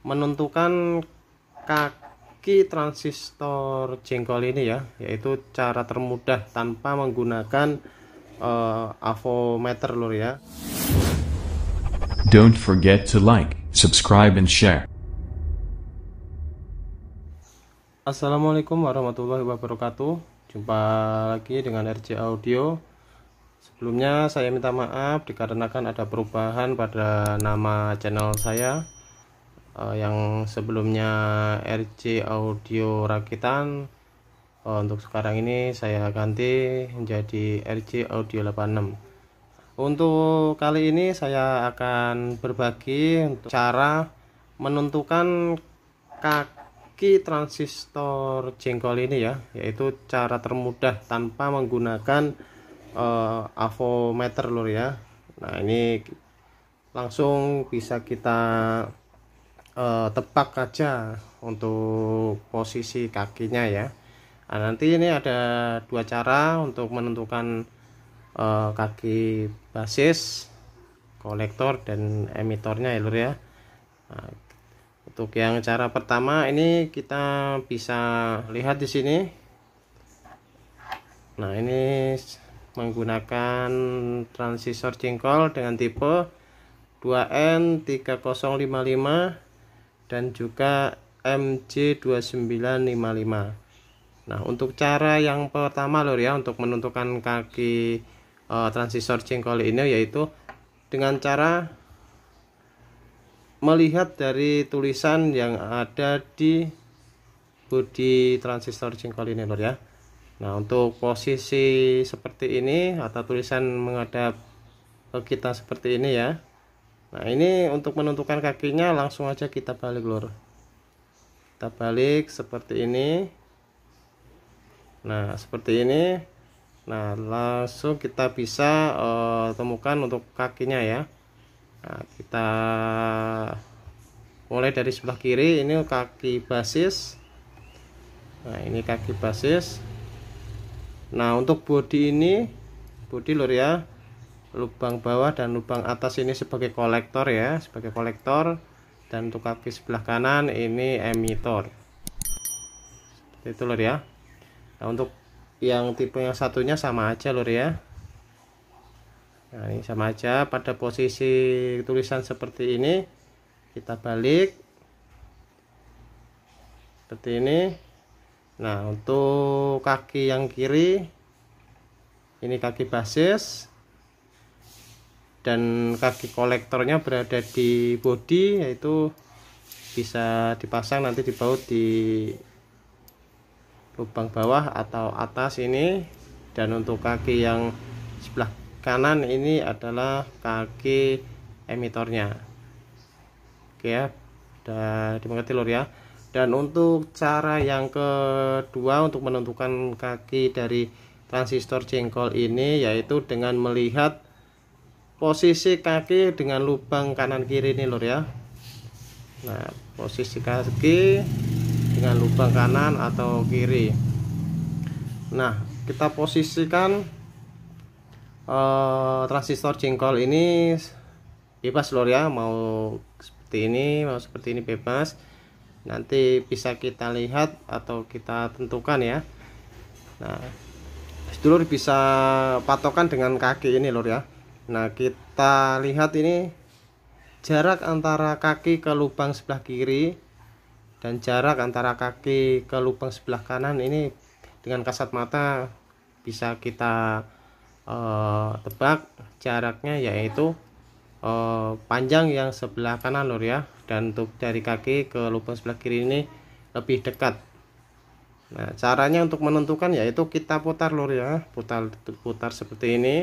menentukan kaki transistor jengkol ini ya yaitu cara termudah tanpa menggunakan uh, avometer lur ya Don't forget to like, subscribe and share. Assalamualaikum warahmatullahi wabarakatuh. Jumpa lagi dengan RJ Audio. Sebelumnya saya minta maaf dikarenakan ada perubahan pada nama channel saya uh, yang sebelumnya RC Audio Rakitan uh, untuk sekarang ini saya ganti menjadi RC Audio 86 untuk kali ini saya akan berbagi untuk cara menentukan kaki transistor jengkol ini ya yaitu cara termudah tanpa menggunakan uh, avometer lur ya nah ini langsung bisa kita uh, tepak aja untuk posisi kakinya ya nah, nanti ini ada dua cara untuk menentukan uh, kaki basis kolektor dan emitornya ya lur ya nah, untuk yang cara pertama ini kita bisa lihat di sini nah ini menggunakan transistor jengkol dengan tipe 2N3055 dan juga MJ2955 nah untuk cara yang pertama lor ya untuk menentukan kaki e, transistor jengkol ini yaitu dengan cara melihat dari tulisan yang ada di bodi transistor jengkol ini lor ya Nah untuk posisi seperti ini atau tulisan menghadap kita seperti ini ya nah ini untuk menentukan kakinya langsung aja kita balik lur, kita balik seperti ini nah seperti ini nah langsung kita bisa uh, temukan untuk kakinya ya nah, kita mulai dari sebelah kiri ini kaki basis nah ini kaki basis nah untuk body ini body lur ya lubang bawah dan lubang atas ini sebagai kolektor ya sebagai kolektor dan untuk kaki sebelah kanan ini emitor itu lor ya nah untuk yang tipe yang satunya sama aja lor ya nah ini sama aja pada posisi tulisan seperti ini kita balik seperti ini nah untuk kaki yang kiri ini kaki basis dan kaki kolektornya berada di bodi yaitu bisa dipasang nanti dibaut di lubang bawah atau atas ini dan untuk kaki yang sebelah kanan ini adalah kaki emitornya oke ya sudah dimengerti lor ya dan untuk cara yang kedua untuk menentukan kaki dari transistor jengkol ini yaitu dengan melihat posisi kaki dengan lubang kanan kiri ini lur ya nah posisi kaki dengan lubang kanan atau kiri nah kita posisikan uh, transistor jengkol ini bebas lor ya mau seperti ini mau seperti ini bebas nanti bisa kita lihat atau kita tentukan ya nah dulu bisa patokan dengan kaki ini lor ya Nah kita lihat ini jarak antara kaki ke lubang sebelah kiri dan jarak antara kaki ke lubang sebelah kanan ini dengan kasat mata bisa kita uh, tebak jaraknya yaitu uh, panjang yang sebelah kanan lur ya dan untuk dari kaki ke lubang sebelah kiri ini lebih dekat Nah caranya untuk menentukan yaitu kita putar lur ya putar putar seperti ini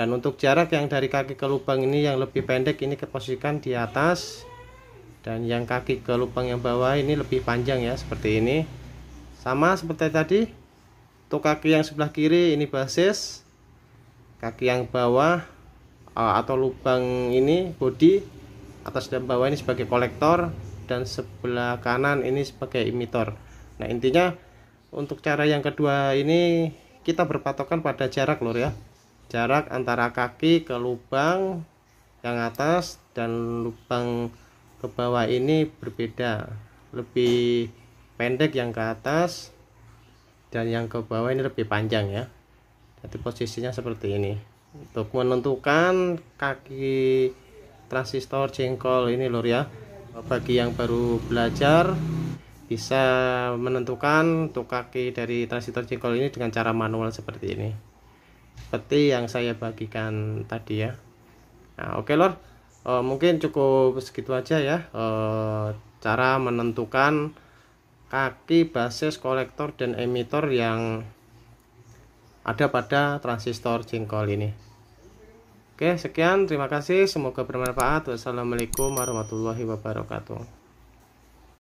dan untuk jarak yang dari kaki ke lubang ini yang lebih pendek ini keposisikan di atas dan yang kaki ke lubang yang bawah ini lebih panjang ya seperti ini sama seperti tadi untuk kaki yang sebelah kiri ini basis kaki yang bawah atau lubang ini body atas dan bawah ini sebagai kolektor dan sebelah kanan ini sebagai emitor nah intinya untuk cara yang kedua ini kita berpatokan pada jarak lor ya jarak antara kaki ke lubang yang atas dan lubang ke bawah ini berbeda lebih pendek yang ke atas dan yang ke bawah ini lebih panjang ya jadi posisinya seperti ini untuk menentukan kaki transistor jengkol ini lur ya bagi yang baru belajar bisa menentukan untuk kaki dari transistor jengkol ini dengan cara manual seperti ini peti yang saya bagikan tadi ya nah, oke lor e, mungkin cukup segitu aja ya e, cara menentukan kaki basis kolektor dan emitor yang ada pada transistor jengkol ini oke sekian terima kasih semoga bermanfaat wassalamualaikum warahmatullahi wabarakatuh